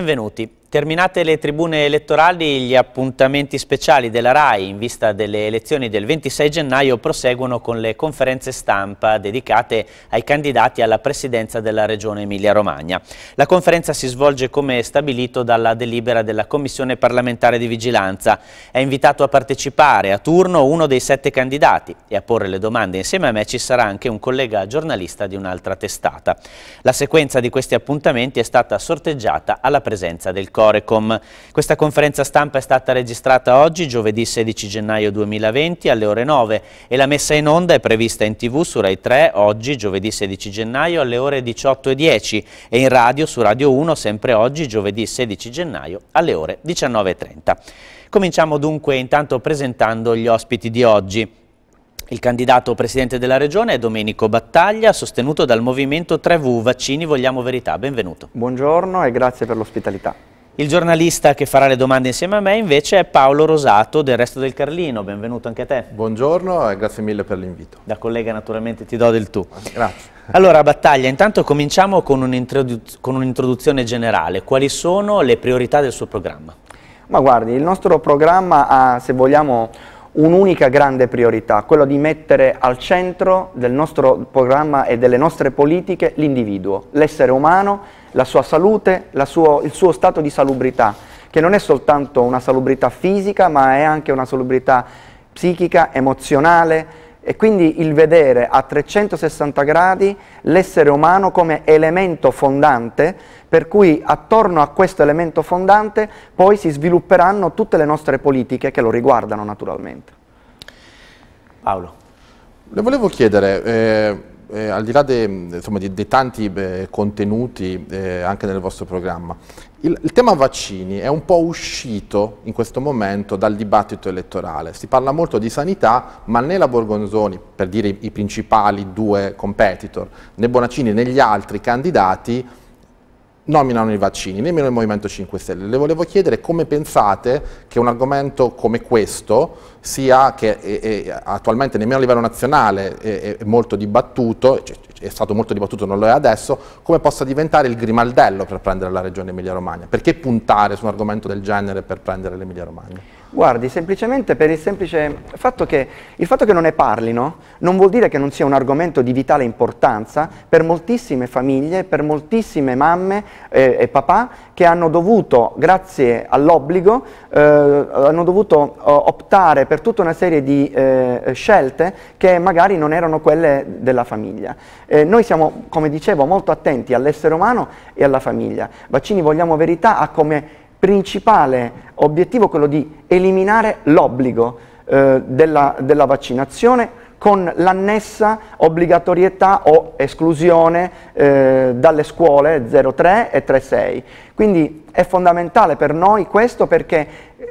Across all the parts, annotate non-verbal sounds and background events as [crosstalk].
Benvenuti. Terminate le tribune elettorali, gli appuntamenti speciali della RAI in vista delle elezioni del 26 gennaio proseguono con le conferenze stampa dedicate ai candidati alla presidenza della Regione Emilia-Romagna. La conferenza si svolge come stabilito dalla delibera della Commissione parlamentare di vigilanza. È invitato a partecipare a turno uno dei sette candidati e a porre le domande. Insieme a me ci sarà anche un collega giornalista di un'altra testata. La sequenza di questi appuntamenti è stata sorteggiata alla presenza del Corpo. Forecom. Questa conferenza stampa è stata registrata oggi, giovedì 16 gennaio 2020, alle ore 9 e la messa in onda è prevista in tv su Rai 3 oggi, giovedì 16 gennaio, alle ore 18.10 e in radio su Radio 1 sempre oggi, giovedì 16 gennaio, alle ore 19.30. Cominciamo dunque intanto presentando gli ospiti di oggi. Il candidato presidente della regione è Domenico Battaglia, sostenuto dal movimento 3V Vaccini Vogliamo Verità. Benvenuto. Buongiorno e grazie per l'ospitalità. Il giornalista che farà le domande insieme a me invece è Paolo Rosato del Resto del Carlino, benvenuto anche a te. Buongiorno e grazie mille per l'invito. Da collega naturalmente ti do del tu. Grazie. Allora Battaglia, intanto cominciamo con un'introduzione un generale. Quali sono le priorità del suo programma? Ma guardi, il nostro programma ha, se vogliamo, un'unica grande priorità, quella di mettere al centro del nostro programma e delle nostre politiche l'individuo, l'essere umano, la sua salute, la suo, il suo stato di salubrità, che non è soltanto una salubrità fisica, ma è anche una salubrità psichica, emozionale, e quindi il vedere a 360 gradi l'essere umano come elemento fondante per cui attorno a questo elemento fondante poi si svilupperanno tutte le nostre politiche che lo riguardano naturalmente. Paolo. Le volevo chiedere, eh... Eh, al di là dei tanti beh, contenuti eh, anche nel vostro programma, il, il, tema vaccini è un po' uscito in questo momento dal dibattito elettorale. Si parla molto di sanità, ma né la Borgonzoni, per dire i, i principali due competitor, né Bonaccini né gli altri candidati nominano i vaccini, nemmeno il Movimento 5 Stelle. Le volevo chiedere come pensate che un argomento come questo sia che è, è attualmente nemmeno a livello nazionale è, è molto dibattuto, è stato molto dibattuto, non lo è adesso, come possa diventare il grimaldello per prendere la regione Emilia-Romagna? Perché puntare su un argomento del genere per prendere l'Emilia-Romagna? Guardi, semplicemente per il semplice fatto che, il fatto che non ne parlino non vuol dire che non sia un argomento di vitale importanza per moltissime famiglie, per moltissime mamme eh, e papà che hanno dovuto, grazie all'obbligo, eh, hanno dovuto eh, optare per tutta una serie di eh, scelte che magari non erano quelle della famiglia. Eh, noi siamo, come dicevo, molto attenti all'essere umano e alla famiglia. Vaccini vogliamo verità a come principale obiettivo quello di eliminare l'obbligo eh, della, della, vaccinazione con l'annessa obbligatorietà o esclusione eh, dalle scuole 03 e 36. Quindi è fondamentale per noi questo perché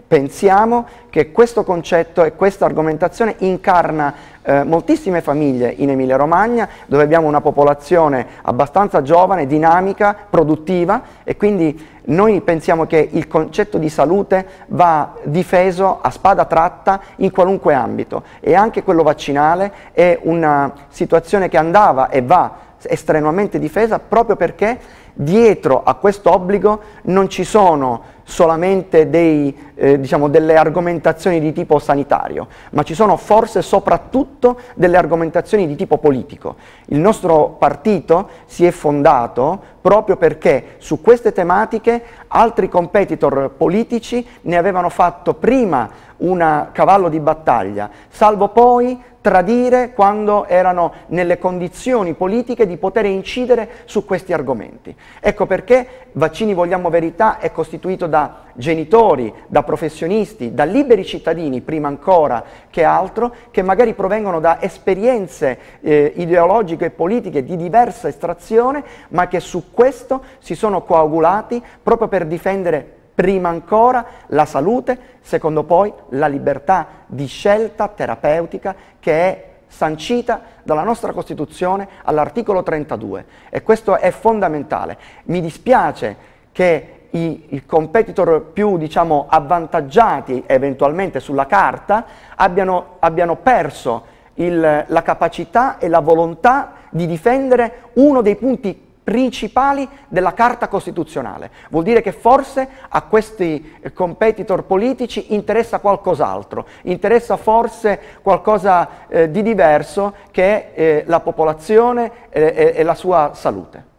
pensiamo che questo concetto e questa argomentazione incarna eh, moltissime famiglie in Emilia Romagna, dove abbiamo una popolazione abbastanza giovane, dinamica, produttiva e quindi noi pensiamo che il concetto di salute va difeso a spada tratta in qualunque ambito e anche quello vaccinale è una situazione che andava e va estremamente difesa proprio perché dietro a questo obbligo non ci sono solamente dei, eh, diciamo, delle argomentazioni di tipo sanitario, ma ci sono forse soprattutto delle argomentazioni di tipo politico. Il nostro partito si è fondato proprio perché su queste tematiche Altri competitor politici ne avevano fatto prima un cavallo di battaglia, salvo poi tradire quando erano nelle condizioni politiche di poter incidere su questi argomenti. Ecco perché Vaccini Vogliamo Verità è costituito da genitori, da professionisti, da liberi cittadini, prima ancora che altro, che magari provengono da esperienze eh, ideologiche e politiche di diversa estrazione, ma che su questo si sono coagulati proprio per difendere prima ancora la salute, secondo poi la libertà di scelta terapeutica che è sancita dalla nostra Costituzione all'articolo 32 e questo è fondamentale. Mi dispiace che i, i competitor più diciamo, avvantaggiati eventualmente sulla carta abbiano, abbiano perso il, la capacità e la volontà di difendere uno dei punti principali della Carta Costituzionale. Vuol dire che forse a questi eh, competitor politici interessa qualcos'altro, interessa forse qualcosa eh, di diverso che eh, la popolazione eh, eh e, la sua salute.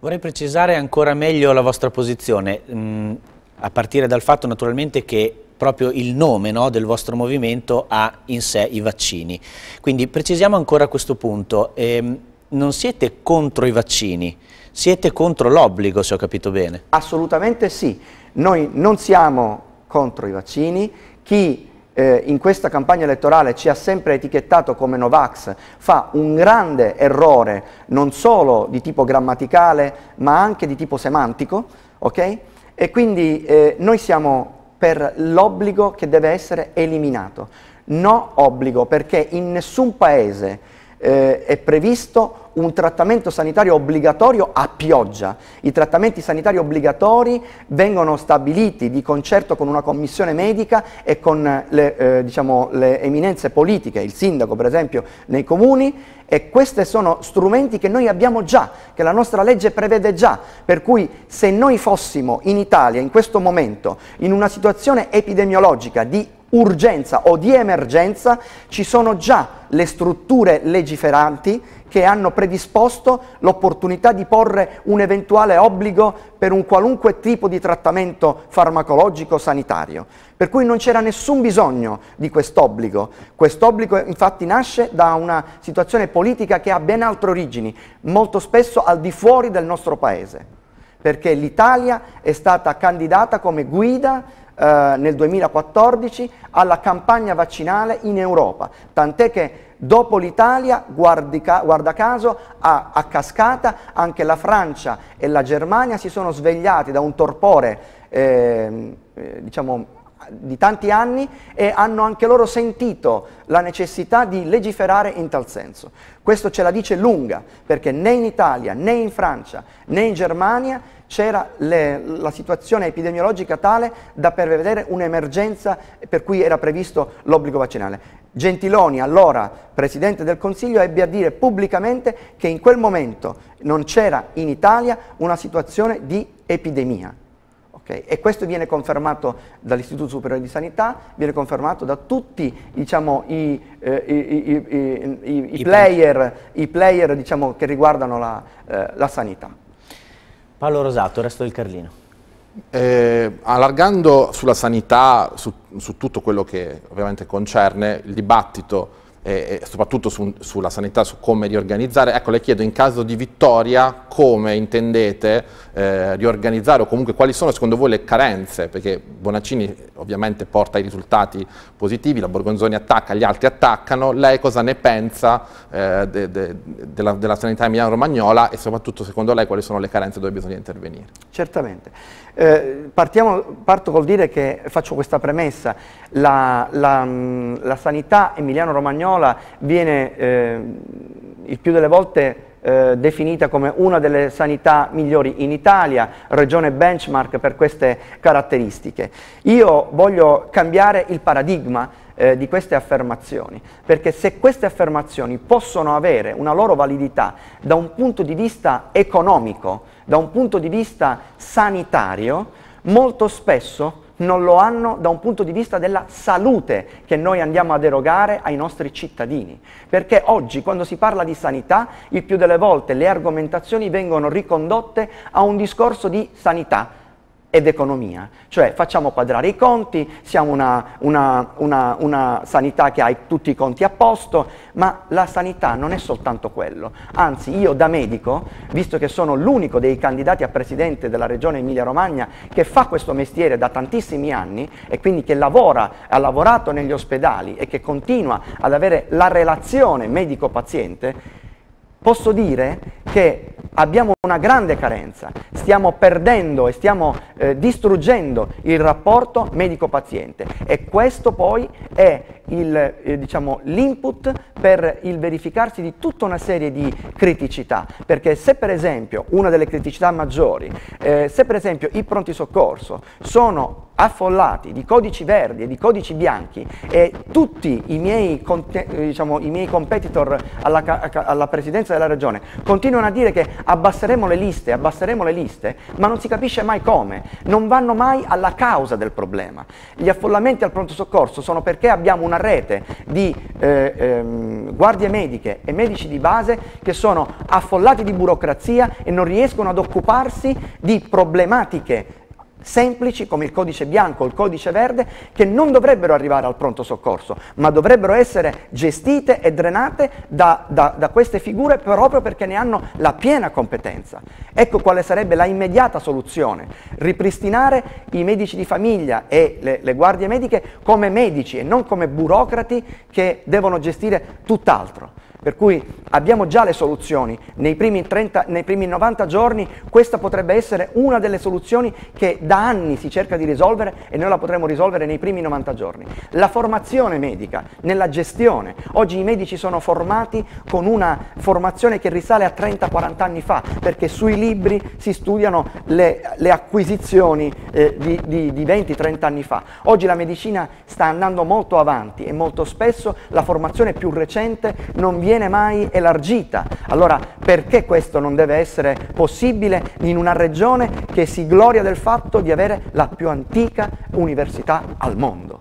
Vorrei precisare ancora meglio la vostra posizione, mh, mm, a partire dal fatto naturalmente che proprio il nome no, del vostro movimento ha in sé i vaccini. Quindi precisiamo ancora questo punto. Ehm, non siete contro i vaccini, siete contro l'obbligo, se ho capito bene. Assolutamente sì. Noi non siamo contro i vaccini. Chi eh, in questa campagna elettorale ci ha sempre etichettato come Novax fa un grande errore, non solo di tipo grammaticale, ma anche di tipo semantico, ok? E quindi eh, noi siamo per l'obbligo che deve essere eliminato. No obbligo, perché in nessun paese eh, è previsto un trattamento sanitario obbligatorio a pioggia. I trattamenti sanitari obbligatori vengono stabiliti di concerto con una commissione medica e con le, eh, diciamo, le eminenze politiche, il sindaco per esempio nei comuni e questi sono strumenti che noi abbiamo già, che la nostra legge prevede già, per cui se noi fossimo in Italia in questo momento in una situazione epidemiologica di urgenza o di emergenza ci sono già le strutture legiferanti che hanno predisposto l'opportunità di porre un eventuale obbligo per un qualunque tipo di trattamento farmacologico sanitario. Per cui non c'era nessun bisogno di quest'obbligo. Quest'obbligo infatti nasce da una situazione politica che ha ben altre origini, molto spesso al di fuori del nostro Paese, perché l'Italia è stata candidata come guida eh, nel 2014 alla campagna vaccinale in Europa, tant'è che dopo l'Italia, guarda caso, a, a cascata anche la Francia e la Germania si sono svegliati da un torpore ehm, eh, diciamo, di tanti anni e hanno anche loro sentito la necessità di legiferare in tal senso. Questo ce la dice lunga, perché né in Italia, né in Francia, né in Germania c'era la situazione epidemiologica tale da prevedere un'emergenza per cui era previsto l'obbligo vaccinale. Gentiloni, allora Presidente del Consiglio, ebbe a dire pubblicamente che in quel momento non c'era in Italia una situazione di epidemia. Okay. E questo viene confermato dall'Istituto Superiore di Sanità, viene confermato da tutti diciamo, i, eh, i, i, i, player, player diciamo, che riguardano la, eh, la sanità. Paolo Rosato, il resto del Carlino. Eh, allargando sulla sanità, su, su tutto quello che ovviamente concerne, il dibattito e, soprattutto su, sulla sanità, su come riorganizzare. Ecco, le chiedo in caso di vittoria come intendete eh, riorganizzare o comunque quali sono secondo voi le carenze, perché Bonaccini ovviamente porta i risultati positivi, la Borgonzoni attacca, gli altri attaccano, lei cosa ne pensa eh, de, de, della, della sanità emiliano-romagnola e soprattutto secondo lei quali sono le carenze dove bisogna intervenire? Certamente. Eh, partiamo, parto col dire che faccio questa premessa, la, la, mm, la sanità emiliano-romagnola viene eh, il più delle volte eh, definita come una delle sanità migliori in Italia, regione benchmark per queste caratteristiche. Io voglio cambiare il paradigma eh, di queste affermazioni, perché se queste affermazioni possono avere una loro validità da un punto di vista economico, da un punto di vista sanitario, molto spesso non lo hanno da un punto di vista della salute che noi andiamo ad erogare ai nostri cittadini. Perché oggi quando si parla di sanità, il più delle volte le argomentazioni vengono ricondotte a un discorso di sanità ed economia, cioè facciamo quadrare i conti, siamo una, una, una, una, sanità che ha tutti i conti a posto, ma la sanità non è soltanto quello, anzi io da medico, visto che sono l'unico dei candidati a presidente della regione Emilia Romagna che fa questo mestiere da tantissimi anni e quindi che lavora, ha lavorato negli ospedali e che continua ad avere la relazione medico-paziente, posso dire che abbiamo una grande carenza, stiamo perdendo e stiamo eh, distruggendo il rapporto medico-paziente e questo poi è l'input eh, diciamo, per il verificarsi di tutta una serie di criticità, perché se per esempio una delle criticità maggiori, eh, se per esempio i pronti soccorso sono affollati di codici verdi e di codici bianchi e tutti i miei, eh, diciamo, i miei competitor alla, alla, presidenza della regione continuano a dire che abbasseremo le liste, abbasseremo le liste, ma non si capisce mai come non vanno mai alla causa del problema. Gli affollamenti al pronto soccorso sono perché abbiamo una rete di eh, ehm, guardie mediche e medici di base che sono affollati di burocrazia e non riescono ad occuparsi di problematiche semplici come il codice bianco o il codice verde che non dovrebbero arrivare al pronto soccorso, ma dovrebbero essere gestite e drenate da, da, da, queste figure proprio perché ne hanno la piena competenza. Ecco quale sarebbe la immediata soluzione, ripristinare i medici di famiglia e le, le guardie mediche come medici e non come burocrati che devono gestire tutt'altro. Per cui abbiamo già le soluzioni. Nei primi, 30, nei primi 90 giorni questa potrebbe essere una delle soluzioni che da anni si cerca di risolvere e noi la potremo risolvere nei primi 90 giorni. La formazione medica nella gestione. Oggi i medici sono formati con una formazione che risale a 30-40 anni fa perché sui libri si studiano le, le acquisizioni eh, di, di, di 20-30 anni fa. Oggi la medicina sta andando molto avanti e molto spesso la formazione più recente non viene viene mai elargita. Allora perché questo non deve essere possibile in una regione che si gloria del fatto di avere la più antica università al mondo?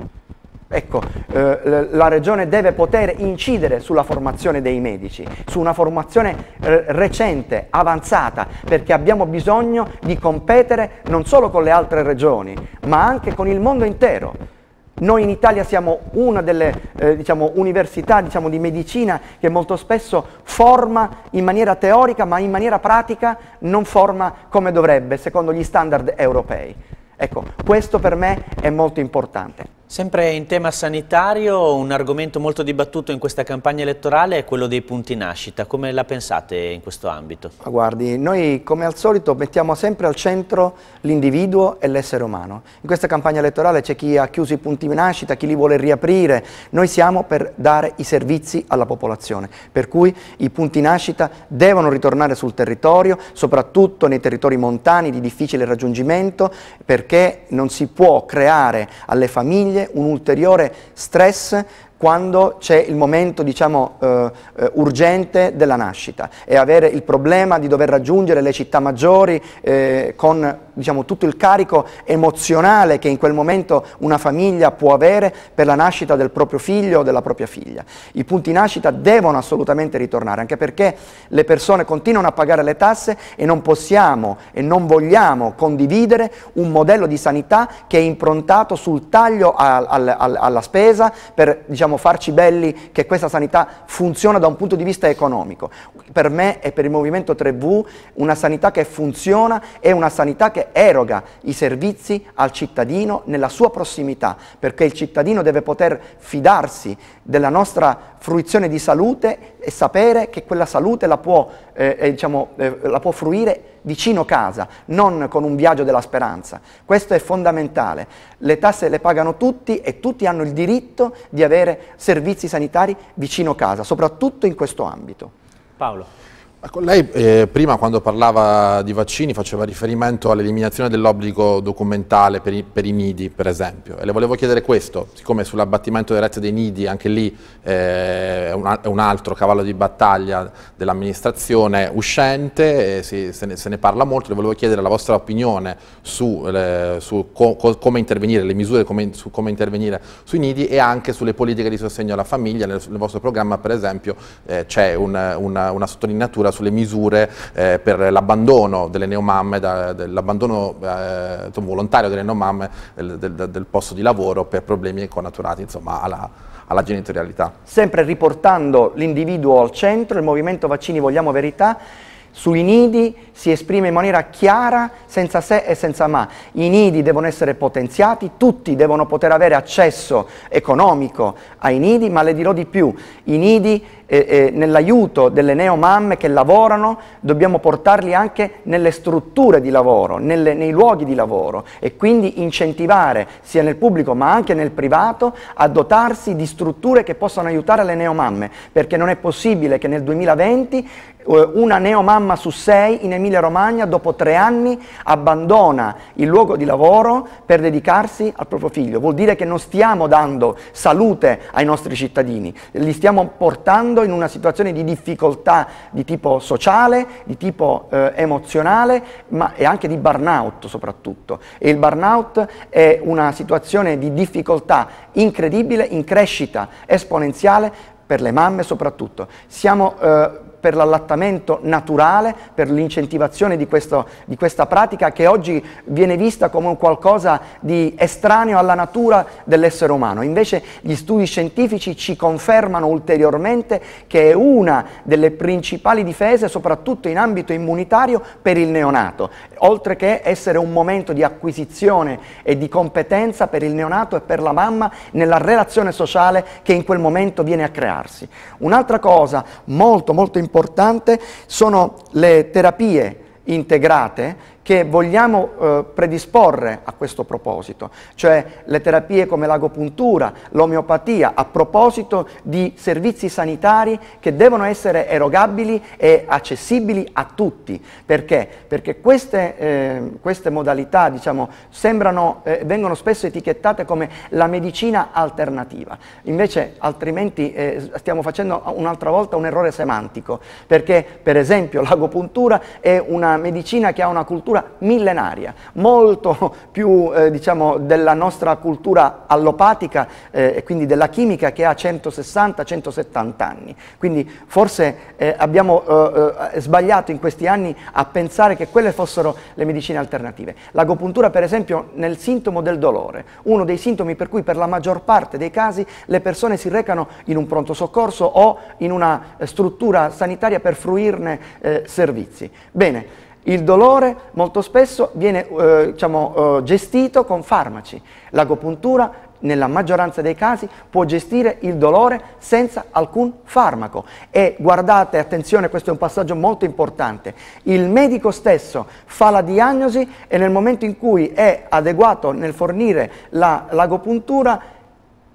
Ecco, eh, la regione deve poter incidere sulla formazione dei medici, su una formazione eh, recente, avanzata, perché abbiamo bisogno di competere non solo con le altre regioni, ma anche con il mondo intero. Noi in Italia siamo una delle eh, diciamo, università diciamo, di medicina che molto spesso forma in maniera teorica ma in maniera pratica non forma come dovrebbe secondo gli standard europei. Ecco, questo per me è molto importante. Sempre in tema sanitario, un argomento molto dibattuto in questa campagna elettorale è quello dei punti nascita. Come la pensate in questo ambito? Ma guardi, noi come al solito mettiamo sempre al centro l'individuo e l'essere umano. In questa campagna elettorale c'è chi ha chiuso i punti nascita, chi li vuole riaprire. Noi siamo per dare i servizi alla popolazione, per cui i punti nascita devono ritornare sul territorio, soprattutto nei territori montani di difficile raggiungimento, perché non si può creare alle famiglie un ulteriore stress quando c'è il momento diciamo, eh, eh, urgente della nascita e avere il problema di dover raggiungere le città maggiori eh, con diciamo, tutto il carico emozionale che in quel momento una famiglia può avere per la nascita del proprio figlio o della propria figlia. I punti nascita devono assolutamente ritornare, anche perché le persone continuano a pagare le tasse e non possiamo e non vogliamo condividere un modello di sanità che è improntato sul taglio al, al, alla spesa per diciamo, dobbiamo farci belli che questa sanità funziona da un punto di vista economico. Per me e per il Movimento 3V una sanità che funziona è una sanità che eroga i servizi al cittadino nella sua prossimità, perché il cittadino deve poter fidarsi della nostra fruizione di salute e sapere che quella salute la può, eh, eh diciamo, eh, la può fruire vicino casa, non con un viaggio della speranza. Questo è fondamentale. Le tasse le pagano tutti e tutti hanno il diritto di avere servizi sanitari vicino casa, soprattutto in questo ambito. Paolo. Ecco, lei eh, prima quando parlava di vaccini faceva riferimento all'eliminazione dell'obbligo documentale per i, per i, nidi, per esempio, e le volevo chiedere questo, siccome sull'abbattimento delle rette dei nidi anche lì eh, è, un, è, un, altro cavallo di battaglia dell'amministrazione uscente, eh, si, se, ne, se, ne, parla molto, le volevo chiedere la vostra opinione su, eh, su co, co, come intervenire, le misure come, su come intervenire sui nidi e anche sulle politiche di sostegno alla famiglia, nel, nel vostro programma per esempio eh, c'è un, una, una sottolineatura legislatura sulle misure eh, per l'abbandono delle neomamme, l'abbandono eh, volontario delle neomamme del, del, del, posto di lavoro per problemi connaturati insomma, alla, alla genitorialità. Sempre riportando l'individuo al centro, il movimento Vaccini Vogliamo Verità sui nidi si esprime in maniera chiara, senza se e senza ma. I nidi devono essere potenziati, tutti devono poter avere accesso economico ai nidi, ma le dirò di più, i nidi eh, eh, nell'aiuto delle neomamme che lavorano, dobbiamo portarli anche nelle strutture di lavoro, nelle, nei luoghi di lavoro e quindi incentivare sia nel pubblico ma anche nel privato a dotarsi di strutture che possano aiutare le neomamme, perché non è possibile che nel 2020 eh, una neomamma su sei in Emilia Romagna dopo tre anni abbandona il luogo di lavoro per dedicarsi al proprio figlio. Vuol dire che non stiamo dando salute ai nostri cittadini, li stiamo portando andando in una situazione di difficoltà di tipo sociale, di tipo eh, emozionale, ma e anche di burnout soprattutto. E il burnout è una situazione di difficoltà incredibile, in crescita esponenziale per le mamme soprattutto. Siamo eh, per l'allattamento naturale, per l'incentivazione di, di, questa pratica che oggi viene vista come qualcosa di estraneo alla natura dell'essere umano. Invece gli studi scientifici ci confermano ulteriormente che è una delle principali difese, soprattutto in ambito immunitario, per il neonato, oltre che essere un momento di acquisizione e di competenza per il neonato e per la mamma nella relazione sociale che in quel momento viene a crearsi. Un'altra cosa molto molto importante importante sono le terapie integrate che vogliamo eh, predisporre a questo proposito, cioè le terapie come l'agopuntura, l'omeopatia, a proposito di servizi sanitari che devono essere erogabili e accessibili a tutti. Perché? Perché queste, eh, queste modalità diciamo, sembrano, eh, vengono spesso etichettate come la medicina alternativa, invece altrimenti eh, stiamo facendo un'altra volta un errore semantico, perché per esempio l'agopuntura è una medicina che ha una cultura cultura millenaria, molto [laughs] più eh, diciamo, della nostra cultura allopatica eh, e quindi della chimica che ha 160-170 anni. Quindi forse eh, abbiamo eh, eh, sbagliato in questi anni a pensare che quelle fossero le medicine alternative. L'agopuntura per esempio nel sintomo del dolore, uno dei sintomi per cui per la maggior parte dei casi le persone si recano in un pronto soccorso o in una eh, struttura sanitaria per fruirne servizi. Bene, il dolore molto spesso viene eh, diciamo, eh, gestito con farmaci. L'agopuntura nella maggioranza dei casi può gestire il dolore senza alcun farmaco. E guardate, attenzione, questo è un passaggio molto importante, il medico stesso fa la diagnosi e nel momento in cui è adeguato nel fornire la, l'agopuntura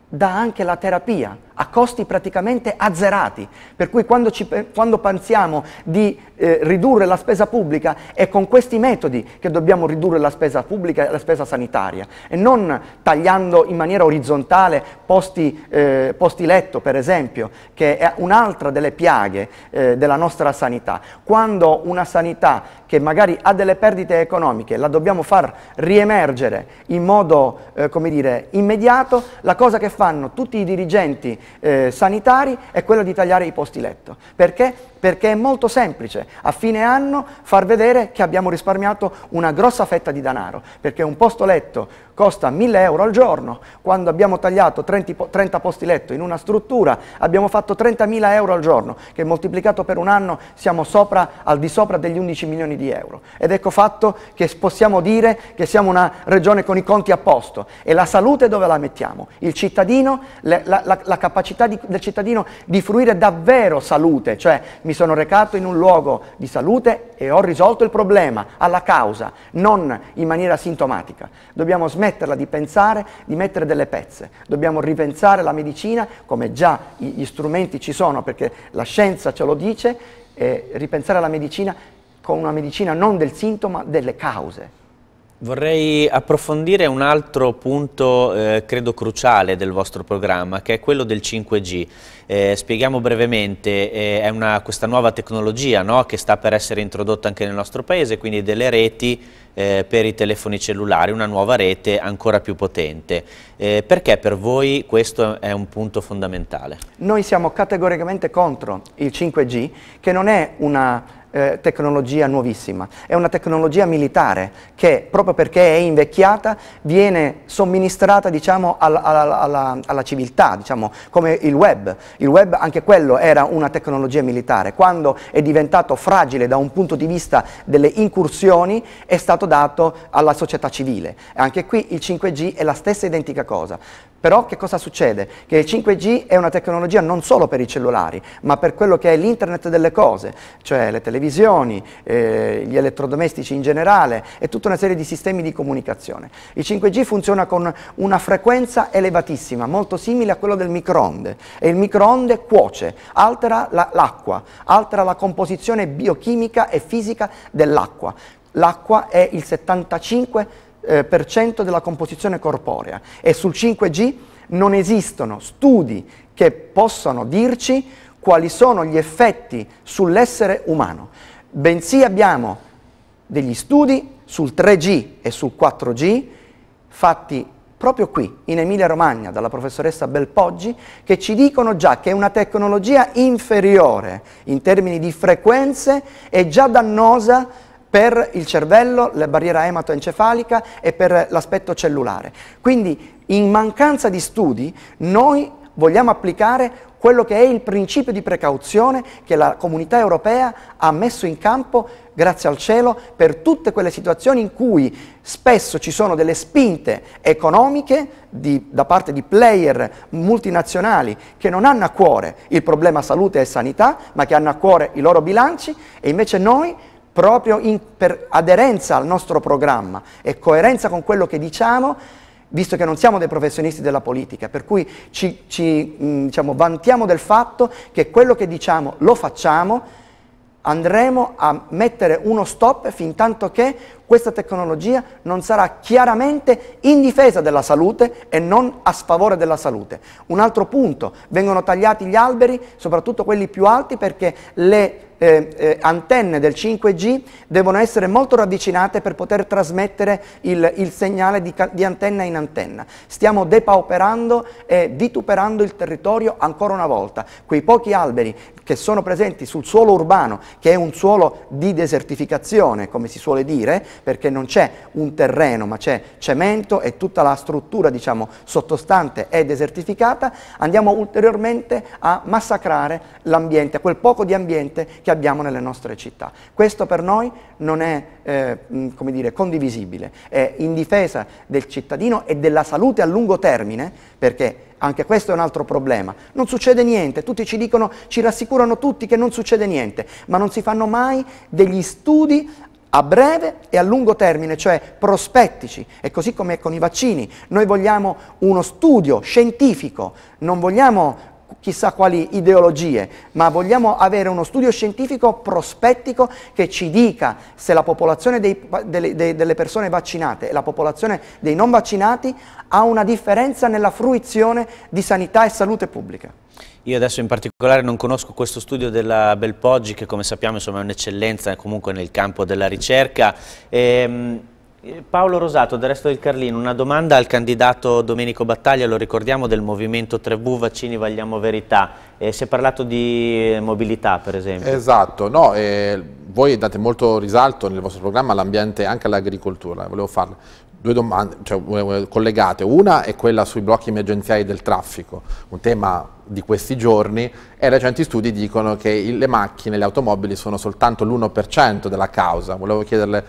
dà anche la terapia a costi praticamente azzerati, per cui quando, ci, quando pensiamo di eh, ridurre la spesa pubblica è con questi metodi che dobbiamo ridurre la spesa pubblica e la spesa sanitaria e non tagliando in maniera orizzontale posti, eh, posti letto per esempio, che è un'altra delle piaghe eh, della nostra sanità. Quando una sanità che magari ha delle perdite economiche la dobbiamo far riemergere in modo eh, dire, immediato, la cosa che fanno tutti i dirigenti eh, sanitari è quello di tagliare i posti letto. Perché? Perché è molto semplice, a fine anno far vedere che abbiamo risparmiato una grossa fetta di denaro, perché un posto letto costa 1000 euro al giorno, quando abbiamo tagliato 30 posti letto in una struttura abbiamo fatto 30.000 euro al giorno, che moltiplicato per un anno siamo sopra, al di sopra degli 11 milioni di euro. Ed ecco fatto che possiamo dire che siamo una regione con i conti a posto e la salute dove la mettiamo? Il cittadino, la, la, la capacità di, del cittadino di fruire davvero salute, cioè mi sono recato in un luogo di salute e ho risolto il problema alla causa, non in maniera sintomatica. Dobbiamo smettere smetterla di pensare, di mettere delle pezze. Dobbiamo ripensare la medicina, come già gli strumenti ci sono, perché la scienza ce lo dice, e ripensare la medicina con una medicina non del sintomo, delle cause. Vorrei approfondire un altro punto eh, credo cruciale del vostro programma che è quello del 5G. Eh, spieghiamo brevemente, eh, è una, questa nuova tecnologia no, che sta per essere introdotta anche nel nostro paese, quindi delle reti eh, per i telefoni cellulari, una nuova rete ancora più potente. Eh, perché per voi questo è un punto fondamentale? Noi siamo categoricamente contro il 5G che non è una eh, tecnologia nuovissima, è una tecnologia militare che proprio perché è invecchiata viene somministrata diciamo, alla, alla, alla, alla, civiltà, diciamo, come il web. Il web anche quello era una tecnologia militare, quando è diventato fragile da un punto di vista delle incursioni è stato dato alla società civile. Anche qui il 5G è la stessa identica cosa. Però che cosa succede? Che il 5G è una tecnologia non solo per i cellulari, ma per quello che è l'internet delle cose, cioè le televisioni, eh, gli elettrodomestici in generale e tutta una serie di sistemi di comunicazione. Il 5G funziona con una frequenza elevatissima, molto simile a quella del microonde e il microonde cuoce, altera la, l'acqua, altera la composizione biochimica e fisica dell'acqua. L'acqua è il 75% eh, della composizione corporea e sul 5G non esistono studi che possano dirci quali sono gli effetti sull'essere umano, bensì abbiamo degli studi sul 3G e sul 4G fatti proprio qui, in Emilia-Romagna, dalla professoressa Belpoggi, che ci dicono già che una tecnologia inferiore in termini di frequenze è già dannosa per il cervello, la barriera ematoencefalica e per l'aspetto cellulare. Quindi in mancanza di studi noi vogliamo applicare quello che è il principio di precauzione che la comunità europea ha messo in campo, grazie al cielo, per tutte quelle situazioni in cui spesso ci sono delle spinte economiche di, da parte di player multinazionali che non hanno a cuore il problema salute e sanità, ma che hanno a cuore i loro bilanci e invece noi proprio in, per aderenza al nostro programma e coerenza con quello che diciamo, visto che non siamo dei professionisti della politica, per cui ci, ci mm, diciamo, vantiamo del fatto che quello che diciamo lo facciamo, andremo a mettere uno stop fin tanto che questa tecnologia non sarà chiaramente in difesa della salute e non a sfavore della salute. Un altro punto, vengono tagliati gli alberi, soprattutto quelli più alti, perché le eh, eh, antenne del 5G devono essere molto ravvicinate per poter trasmettere il, il segnale di, di, antenna in antenna. Stiamo depauperando e vituperando il territorio ancora una volta. Quei pochi alberi che sono presenti sul suolo urbano, che è un suolo di desertificazione, come si suole dire, perché non c'è un terreno, ma c'è cemento e tutta la struttura diciamo, sottostante è desertificata, andiamo ulteriormente a massacrare l'ambiente, quel poco di ambiente che abbiamo nelle nostre città. Questo per noi non è eh, mh, dire, condivisibile, è in difesa del cittadino e della salute a lungo termine, perché anche questo è un altro problema. Non succede niente, tutti ci dicono, ci rassicurano tutti che non succede niente, ma non si fanno mai degli studi a breve e a lungo termine, cioè prospettici, e così come con i vaccini. Noi vogliamo uno studio scientifico, non vogliamo chissà quali ideologie, ma vogliamo avere uno studio scientifico prospettico che ci dica se la popolazione dei, delle, delle persone vaccinate e la popolazione dei non vaccinati ha una differenza nella fruizione di sanità e salute pubblica. Io adesso in particolare non conosco questo studio della Belpoggi che come sappiamo insomma, è un'eccellenza comunque nel campo della ricerca. Ehm, eh, Paolo Rosato, del resto del Carlino, una domanda al candidato Domenico Battaglia, lo ricordiamo, del movimento 3V Vaccini Vagliamo Verità. Eh, si è parlato di eh, mobilità, per esempio. Esatto, no, eh, voi date molto risalto nel vostro programma all'ambiente e anche all'agricoltura, eh, volevo farle due domande cioè, collegate. Una è quella sui blocchi emergenziali del traffico, un tema di questi giorni, e recenti studi dicono che le macchine, le automobili sono soltanto l'1% della causa. Volevo chiederle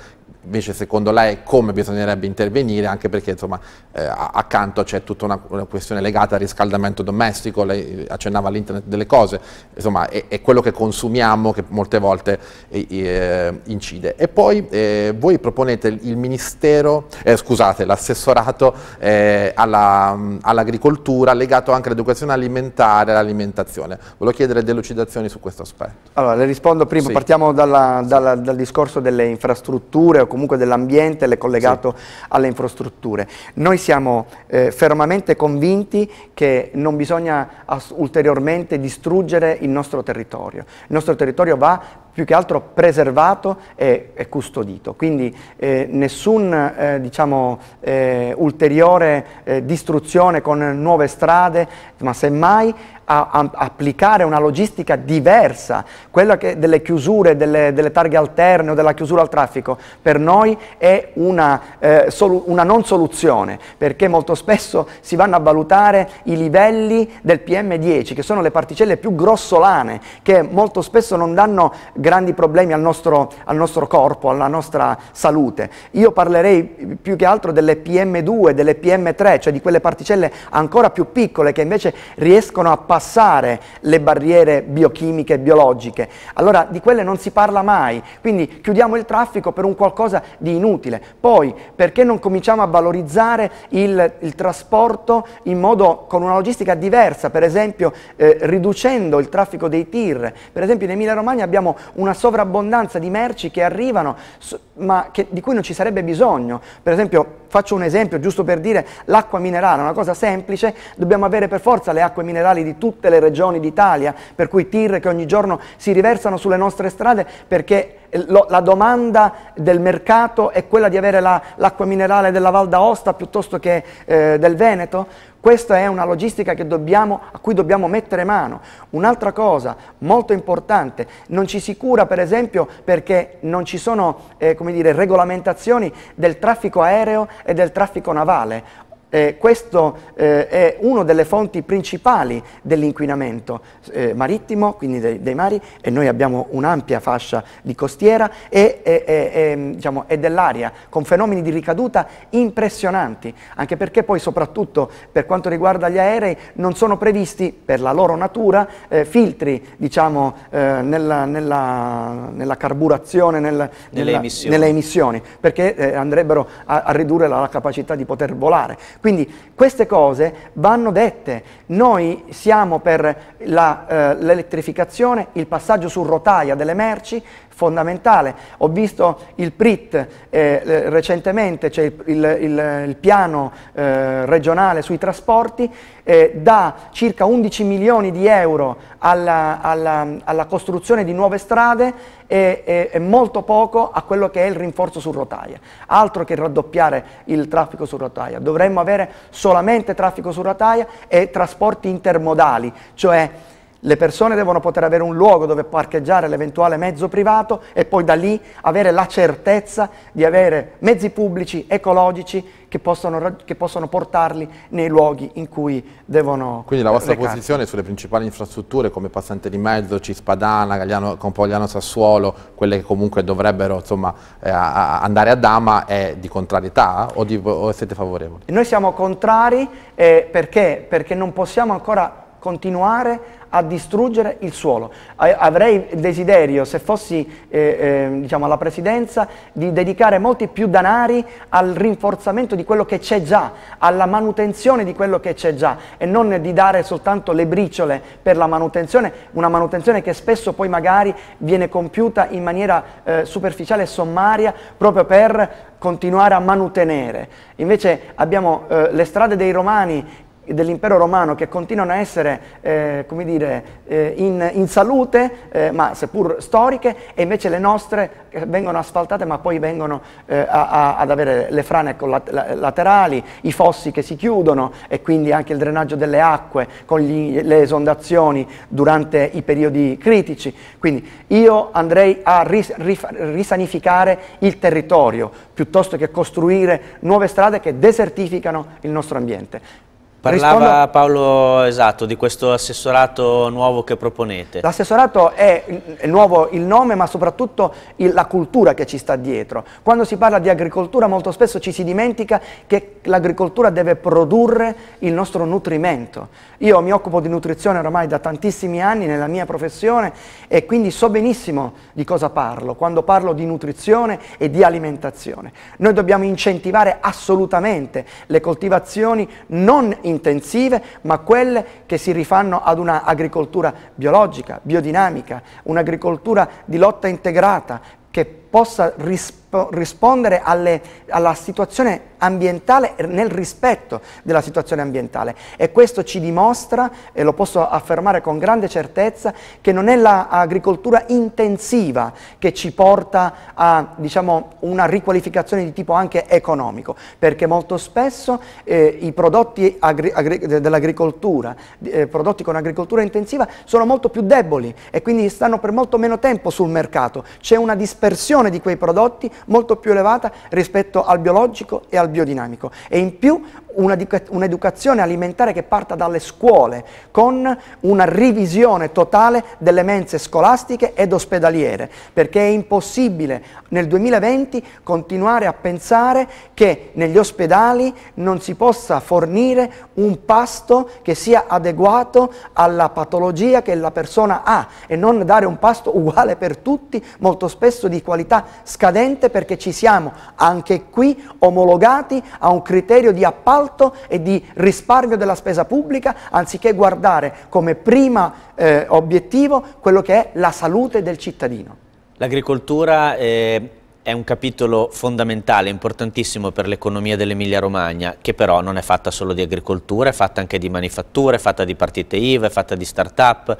invece secondo lei come bisognerebbe intervenire, anche perché insomma, eh, accanto c'è tutta una, una, questione legata al riscaldamento domestico, lei eh, accennava all'internet delle cose, insomma è, è, quello che consumiamo che molte volte eh, eh incide. E poi eh, voi proponete il ministero, eh, scusate, l'assessorato mm, all'agricoltura legato anche all'educazione alimentare e all'alimentazione. Volevo chiedere delucidazioni su questo aspetto. Allora, le rispondo prima, sì. partiamo dalla, dalla, dal discorso delle infrastrutture o comunque dell'ambiente ed è collegato sì. alle infrastrutture. Noi siamo eh, fermamente convinti che non bisogna ulteriormente distruggere il nostro territorio. Il nostro territorio va più che altro preservato e, e custodito, quindi eh, nessun eh, diciamo, eh, ulteriore eh, distruzione con nuove strade, ma semmai a, a, applicare una logistica diversa, quella che, delle chiusure, delle, delle, targhe alterne o della chiusura al traffico, per noi è una, eh, solu, una non soluzione, perché molto spesso si vanno a valutare i livelli del PM10, che sono le particelle più grossolane, che molto spesso non danno grandi problemi al nostro, al nostro corpo, alla nostra salute. Io parlerei più che altro delle PM2, delle PM3, cioè di quelle particelle ancora più piccole che invece riescono a passare bypassare le barriere biochimiche e biologiche. Allora di quelle non si parla mai, quindi chiudiamo il traffico per un qualcosa di inutile. Poi perché non cominciamo a valorizzare il, il trasporto in modo, con una logistica diversa, per esempio eh, riducendo il traffico dei tir. Per esempio in Emilia Romagna abbiamo una sovrabbondanza di merci che arrivano ma che, di cui non ci sarebbe bisogno. Per esempio faccio un esempio giusto per dire l'acqua minerale, una cosa semplice, dobbiamo avere per forza le acque minerali di tutte le regioni d'Italia, per cui tir che ogni giorno si riversano sulle nostre strade perché eh, la domanda del mercato è quella di avere l'acqua minerale della Val d'Aosta piuttosto che eh, del Veneto. Questa è una logistica dobbiamo, a cui dobbiamo mettere mano. Un'altra cosa molto importante, non ci si cura per esempio perché non ci sono eh, dire, regolamentazioni del traffico aereo e del traffico navale. Eh, questo eh, è una delle fonti principali dell'inquinamento eh, marittimo, quindi dei, dei, mari, e noi abbiamo un'ampia fascia di costiera e, e, e, diciamo, e dell'aria, con fenomeni di ricaduta impressionanti, anche perché poi soprattutto per quanto riguarda gli aerei non sono previsti, per la loro natura, eh, filtri diciamo, eh, nella, nella, nella, carburazione, nel, nelle, emissioni. nelle, emissioni. perché eh, andrebbero a, a ridurre la, la capacità di poter volare. Quindi queste cose vanno dette. Noi siamo per eh, l'elettrificazione, eh, il passaggio su rotaia delle merci, fondamentale. Ho visto il PRIT eh, eh recentemente, cioè il, il, il, piano eh, regionale sui trasporti, eh, dà circa 11 milioni di euro alla, alla, alla costruzione di nuove strade e, e, e, molto poco a quello che è il rinforzo su rotaia. Altro che raddoppiare il traffico su rotaia, dovremmo avere solamente traffico su rotaia e trasporti intermodali, cioè le persone devono poter avere un luogo dove parcheggiare l'eventuale mezzo privato e poi da lì avere la certezza di avere mezzi pubblici ecologici che possono, che possono portarli nei luoghi in cui devono Quindi la vostra recarsi. posizione sulle principali infrastrutture come Passante di Mezzo, Cispadana, Gagliano, Compogliano Sassuolo, quelle che comunque dovrebbero insomma, eh, andare a Dama è di contrarietà o, di, o siete favorevoli? Noi siamo contrari eh, perché? perché non possiamo ancora continuare a distruggere il suolo. Avrei desiderio, se fossi eh, eh, diciamo alla presidenza, di dedicare molti più danari al rinforzamento di quello che c'è già, alla manutenzione di quello che c'è già e non di dare soltanto le briciole per la manutenzione, una manutenzione che spesso poi magari viene compiuta in maniera eh, superficiale e sommaria proprio per continuare a manutenere. Invece abbiamo eh, le strade dei romani dell'impero romano che continuano a essere eh, come dire, eh, in, in, salute, eh, ma seppur storiche, e invece le nostre eh, vengono asfaltate ma poi vengono eh, a, a, ad avere le frane laterali, i fossi che si chiudono e quindi anche il drenaggio delle acque con gli, le esondazioni durante i periodi critici. Quindi io andrei a ris, rif, risanificare il territorio piuttosto che costruire nuove strade che desertificano il nostro ambiente. Parlava a... Paolo esatto di questo assessorato nuovo che proponete. L'assessorato è, è, nuovo il nome ma soprattutto il, la cultura che ci sta dietro. Quando si parla di agricoltura molto spesso ci si dimentica che l'agricoltura deve produrre il nostro nutrimento. Io mi occupo di nutrizione ormai da tantissimi anni nella mia professione e quindi so benissimo di cosa parlo quando parlo di nutrizione e di alimentazione. Noi dobbiamo incentivare assolutamente le coltivazioni non in intensive, ma quelle che si rifanno ad un'agricoltura biologica, biodinamica, un'agricoltura di lotta integrata che possa rispondere rispondere alle, alla situazione ambientale nel rispetto della situazione ambientale e questo ci dimostra, e lo posso affermare con grande certezza, che non è l'agricoltura intensiva che ci porta a diciamo, una riqualificazione di tipo anche economico, perché molto spesso eh, i prodotti dell'agricoltura, eh, prodotti con agricoltura intensiva, sono molto più deboli e quindi stanno per molto meno tempo sul mercato, c'è una dispersione di quei prodotti molto più elevata rispetto al biologico e al biodinamico e in più un'educazione alimentare che parta dalle scuole con una revisione totale delle mense scolastiche ed ospedaliere, perché è impossibile nel 2020 continuare a pensare che negli ospedali non si possa fornire un pasto che sia adeguato alla patologia che la persona ha e non dare un pasto [laughs] uguale per tutti, molto spesso di qualità scadente scelte perché ci siamo anche qui omologati a un criterio di appalto e di risparmio della spesa pubblica, anziché guardare come prima eh, obiettivo quello che è la salute del cittadino. L'agricoltura eh, è un capitolo fondamentale, importantissimo per l'economia dell'Emilia Romagna, che però non è fatta solo di agricoltura, è fatta anche di manifatture, è fatta di partite IVA, è fatta di start-up.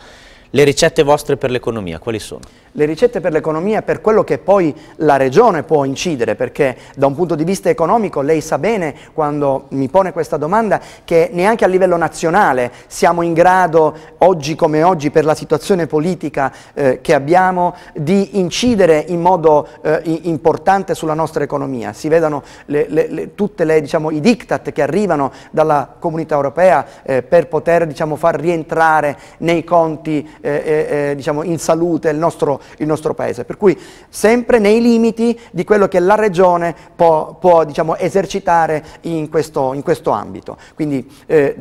Le ricette vostre per l'economia quali sono? le ricette per l'economia, per quello che poi la regione può incidere, perché da un punto di vista economico lei sa bene quando mi pone questa domanda che neanche a livello nazionale siamo in grado, oggi come oggi, per la situazione politica eh, che abbiamo, di incidere in modo eh, importante sulla nostra economia. Si vedono le, le, le, tutti diciamo, i diktat che arrivano dalla comunità europea eh, per poter diciamo, far rientrare nei conti eh, eh, eh, diciamo, in salute il nostro il nostro paese. Per cui sempre nei limiti di quello che la Regione può, può diciamo, esercitare in questo, in questo, ambito. Quindi eh,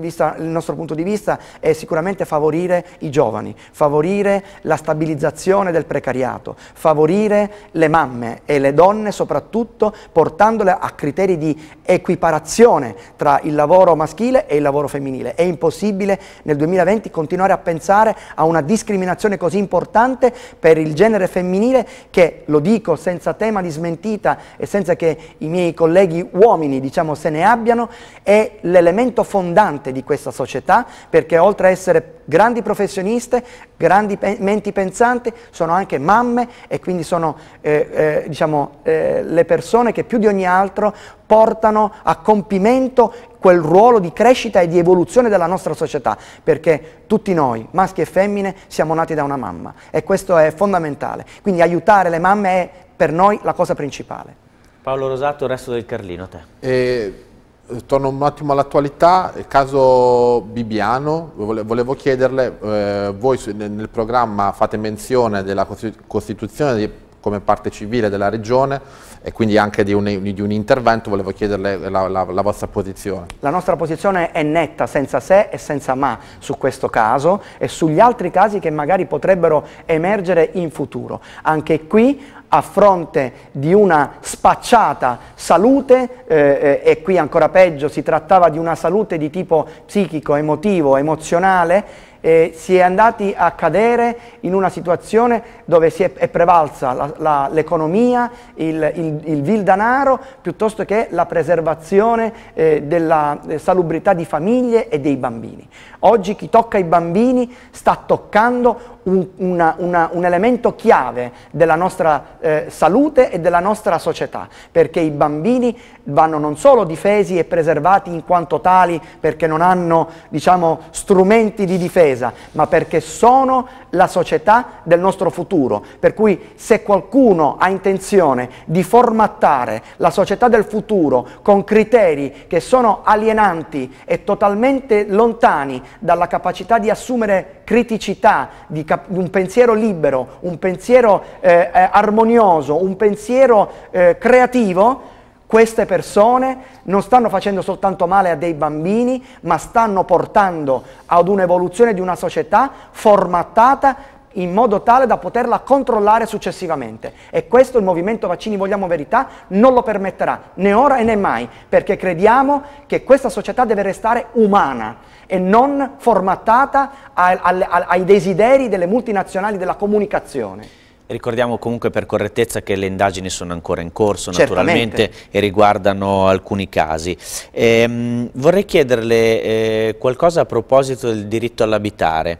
vista, il nostro punto di vista è sicuramente favorire i giovani, favorire la stabilizzazione del precariato, favorire le mamme e le donne soprattutto portandole a criteri di equiparazione tra il lavoro maschile e il lavoro femminile. È impossibile nel 2020 continuare a pensare a una discriminazione così importante per il genere femminile che, lo dico senza tema di smentita e senza che i miei colleghi uomini diciamo, se ne abbiano, è l'elemento fondante di questa società perché oltre a essere grandi professioniste, grandi pe menti pensanti, sono anche mamme e quindi sono eh, eh, diciamo, eh, le persone che più di ogni altro portano a compimento quel ruolo di crescita e di evoluzione della nostra società, perché tutti noi, maschi e femmine, siamo nati da una mamma e questo è fondamentale. Quindi aiutare le mamme è per noi la cosa principale. Paolo Rosato, il resto del Carlino, te. E eh, torno un attimo all'attualità, il caso Bibiano, volevo chiederle, eh, voi nel programma fate menzione della Costituzione dei come parte civile della regione e quindi anche di un, di un intervento, volevo chiederle la, la, la, vostra posizione. La nostra posizione è netta, senza se e senza ma su questo caso e sugli altri casi che magari potrebbero emergere in futuro. Anche qui a fronte di una spacciata salute eh, eh e qui ancora peggio si trattava di una salute di tipo psichico, emotivo, emozionale eh, si è andati a cadere in una situazione dove si è, è prevalsa l'economia, il, il, il, vil danaro, piuttosto che la preservazione eh, della eh, salubrità di famiglie e dei bambini. Oggi chi tocca i bambini sta toccando un, una, una, un elemento chiave della nostra eh, salute e della nostra società, perché i bambini vanno non solo difesi e preservati in quanto tali perché non hanno diciamo, strumenti di difesa, ma perché sono la società del nostro futuro. Per cui se qualcuno ha intenzione di formattare la società del futuro con criteri che sono alienanti e totalmente lontani dalla capacità di assumere criticità, di, di un pensiero libero, un pensiero eh, eh, armonioso, un pensiero eh, creativo, queste persone non stanno facendo soltanto male a dei bambini, ma stanno portando ad un'evoluzione di una società formattata in modo tale da poterla controllare successivamente. E questo il movimento Vaccini Vogliamo Verità non lo permetterà, né ora e né mai, perché crediamo che questa società deve restare umana e non formattata ai desideri delle multinazionali della comunicazione. Ricordiamo comunque per correttezza che le indagini sono ancora in corso Certamente. naturalmente e riguardano alcuni casi. Ehm, vorrei chiederle eh, qualcosa a proposito del diritto all'abitare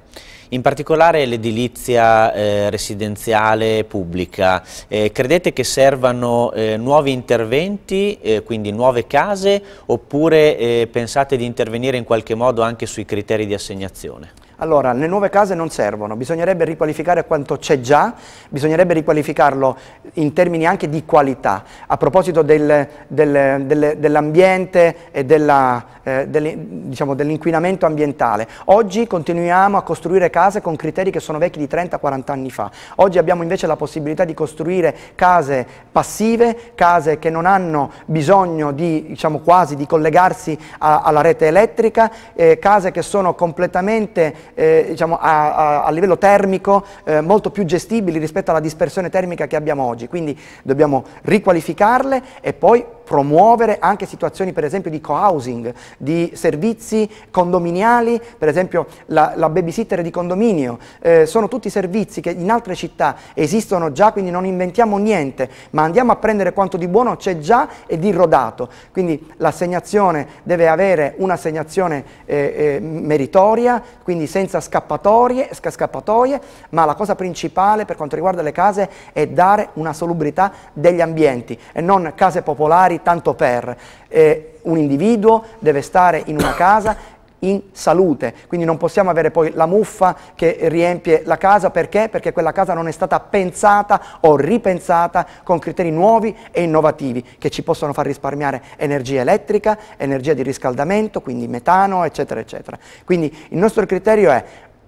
in particolare l'edilizia eh, residenziale pubblica. Eh, credete che servano eh, nuovi interventi, eh, quindi nuove case, oppure eh, pensate di intervenire in qualche modo anche sui criteri di assegnazione? Allora, le nuove case non servono, bisognerebbe riqualificare quanto c'è già, bisognerebbe riqualificarlo in termini anche di qualità. A proposito del, del, del, dell'ambiente e eh, diciamo, dell'inquinamento ambientale, oggi continuiamo a costruire case con criteri che sono vecchi di 30-40 anni fa. Oggi abbiamo invece la possibilità di costruire case passive, case che non hanno bisogno di, diciamo, quasi di collegarsi a, alla rete elettrica, eh, case che sono completamente eh, diciamo, a, a, a, livello termico eh, molto più gestibili rispetto alla dispersione termica che abbiamo oggi, quindi dobbiamo riqualificarle e poi promuovere anche situazioni per esempio di co-housing, di servizi condominiali, per esempio la, la babysitter di condominio, eh, sono tutti servizi che in altre città esistono già, quindi non inventiamo niente, ma andiamo a prendere quanto di buono c'è già e di rodato, quindi l'assegnazione deve avere un'assegnazione eh, eh, meritoria, quindi senza scappatoie, scappatoie, ma la cosa principale per quanto riguarda le case è dare una salubrità degli ambienti e non case popolari alimentari tanto per eh, un individuo deve stare in una casa in salute, quindi non possiamo avere poi la muffa che riempie la casa perché? Perché quella casa non è stata pensata o ripensata con criteri nuovi e innovativi che ci possono far risparmiare energia elettrica, energia di riscaldamento, quindi metano, eccetera, eccetera. Quindi il nostro criterio è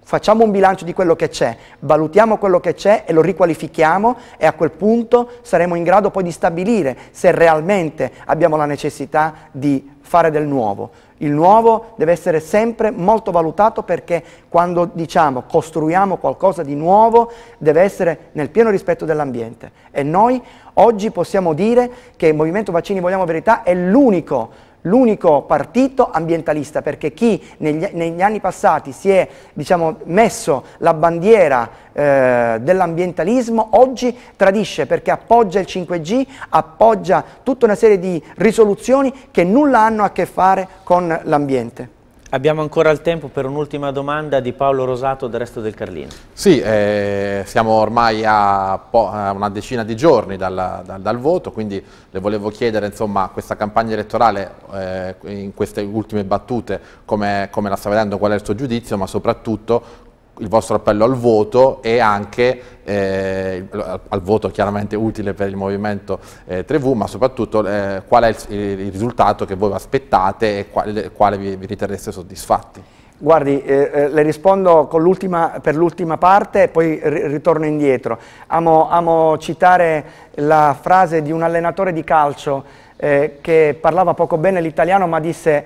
facciamo un bilancio di quello che c'è, valutiamo quello che c'è e lo riqualifichiamo e a quel punto saremo in grado poi di stabilire se realmente abbiamo la necessità di fare del nuovo. Il nuovo deve essere sempre molto valutato perché quando diciamo costruiamo qualcosa di nuovo deve essere nel pieno rispetto dell'ambiente e noi oggi possiamo dire che il Movimento Vaccini Vogliamo Verità è l'unico l'unico partito ambientalista, perché chi negli, negli, anni passati si è diciamo, messo la bandiera eh, dell'ambientalismo oggi tradisce perché appoggia il 5G, appoggia tutta una serie di risoluzioni che nulla hanno a che fare con l'ambiente. Abbiamo ancora il tempo per un'ultima domanda di Paolo Rosato del resto del Carlino. Sì, eh, siamo ormai a, a, una decina di giorni dal, dal, dal, voto, quindi le volevo chiedere, insomma, questa campagna elettorale eh, in queste ultime battute, come, come la sta vedendo, qual è il suo giudizio, ma soprattutto il vostro appello al voto e anche eh, al voto chiaramente utile per il movimento eh, 3V, ma soprattutto eh, qual è il, il, risultato che voi aspettate e quale, quale vi, vi riterreste soddisfatti. Guardi, eh, eh le rispondo per l'ultima parte e poi ritorno indietro. Amo, amo, citare la frase di un allenatore di calcio eh, che parlava poco bene l'italiano ma disse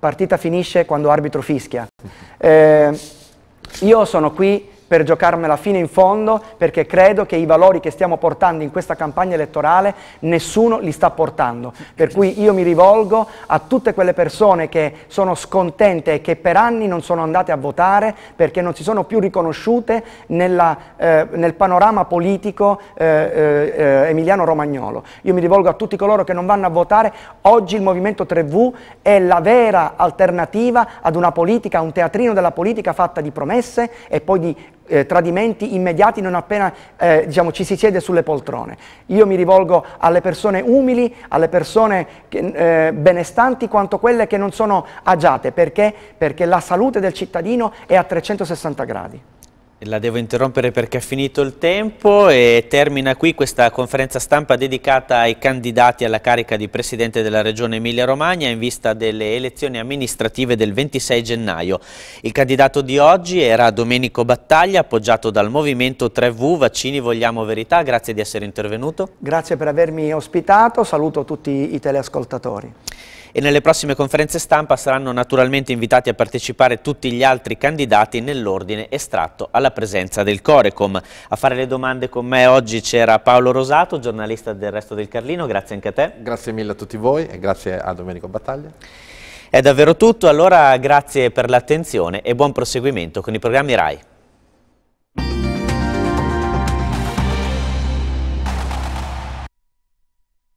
partita finisce quando arbitro fischia. Eh, io sono qui per giocarmela fino in fondo perché credo che i valori che stiamo portando in questa campagna elettorale nessuno li sta portando. Per cui io mi rivolgo a tutte quelle persone che sono scontente e che per anni non sono andate a votare perché non si sono più riconosciute nella, eh, nel panorama politico eh, eh, emiliano-romagnolo. Io mi rivolgo a tutti coloro che non vanno a votare, oggi il Movimento 3V è la vera alternativa ad una politica, a un teatrino della politica fatta di promesse e poi di eh, tradimenti immediati non appena eh, diciamo, ci si siede sulle poltrone. Io mi rivolgo alle persone umili, alle persone che, eh, benestanti, quanto quelle che non sono agiate. Perché? Perché la salute del cittadino è a 360 gradi. La devo interrompere perché è finito il tempo e termina qui questa conferenza stampa dedicata ai candidati alla carica di Presidente della Regione Emilia-Romagna in vista delle elezioni amministrative del 26 gennaio. Il candidato di oggi era Domenico Battaglia, appoggiato dal Movimento 3V Vaccini Vogliamo Verità. Grazie di essere intervenuto. Grazie per avermi ospitato, saluto tutti i teleascoltatori e nelle prossime conferenze stampa saranno naturalmente invitati a partecipare tutti gli altri candidati nell'ordine estratto alla presenza del Corecom. A fare le domande con me oggi c'era Paolo Rosato, giornalista del Resto del Carlino, grazie anche a te. Grazie mille a tutti voi e grazie a Domenico Battaglia. È davvero tutto, allora grazie per l'attenzione e buon proseguimento con i programmi RAI.